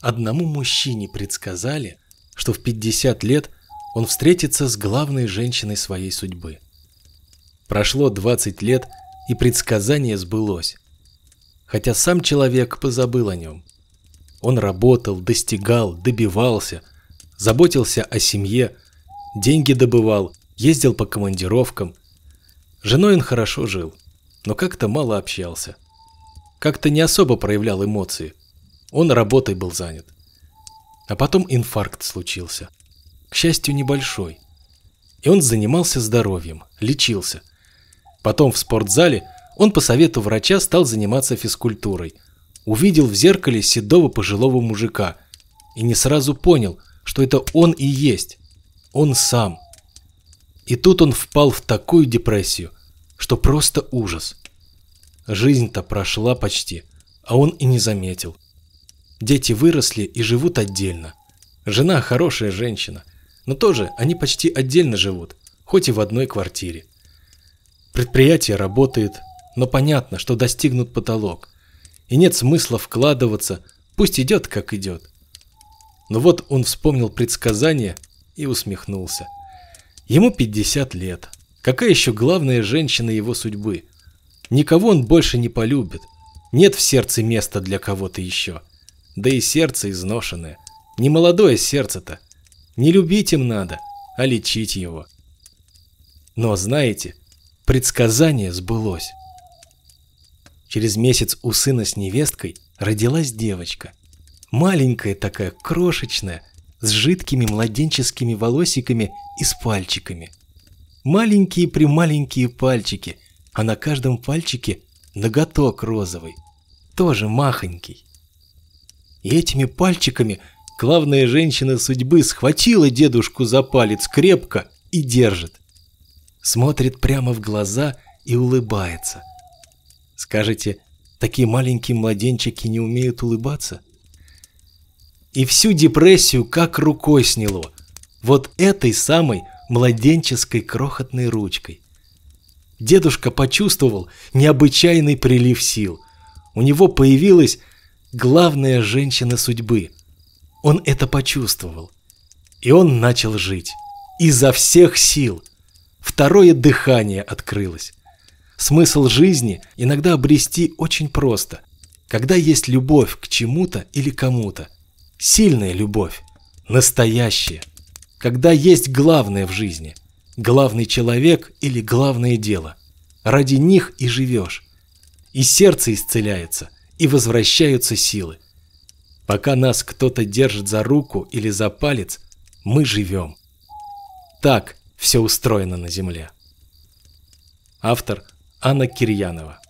Одному мужчине предсказали, что в 50 лет он встретится с главной женщиной своей судьбы. Прошло 20 лет, и предсказание сбылось. Хотя сам человек позабыл о нем. Он работал, достигал, добивался, заботился о семье, деньги добывал, ездил по командировкам. Женой он хорошо жил, но как-то мало общался. Как-то не особо проявлял эмоции – он работой был занят. А потом инфаркт случился. К счастью, небольшой. И он занимался здоровьем, лечился. Потом в спортзале он по совету врача стал заниматься физкультурой. Увидел в зеркале седого пожилого мужика и не сразу понял, что это он и есть. Он сам. И тут он впал в такую депрессию, что просто ужас. Жизнь-то прошла почти, а он и не заметил. Дети выросли и живут отдельно. Жена хорошая женщина, но тоже они почти отдельно живут, хоть и в одной квартире. Предприятие работает, но понятно, что достигнут потолок. И нет смысла вкладываться, пусть идет, как идет. Но вот он вспомнил предсказание и усмехнулся. Ему 50 лет. Какая еще главная женщина его судьбы? Никого он больше не полюбит. Нет в сердце места для кого-то еще да и сердце изношенное. Не молодое сердце-то. Не любить им надо, а лечить его. Но знаете, предсказание сбылось. Через месяц у сына с невесткой родилась девочка. Маленькая такая, крошечная, с жидкими младенческими волосиками и с пальчиками. Маленькие-прималенькие пальчики, а на каждом пальчике ноготок розовый, тоже махонький. И этими пальчиками главная женщина судьбы схватила дедушку за палец крепко и держит. Смотрит прямо в глаза и улыбается. Скажете, такие маленькие младенчики не умеют улыбаться? И всю депрессию как рукой сняло. Вот этой самой младенческой крохотной ручкой. Дедушка почувствовал необычайный прилив сил. У него появилось главная женщина судьбы. Он это почувствовал. И он начал жить. Изо всех сил. Второе дыхание открылось. Смысл жизни иногда обрести очень просто. Когда есть любовь к чему-то или кому-то. Сильная любовь. Настоящая. Когда есть главное в жизни. Главный человек или главное дело. Ради них и живешь. И сердце исцеляется – и возвращаются силы. Пока нас кто-то держит за руку или за палец, мы живем. Так все устроено на Земле. Автор Анна Кирьянова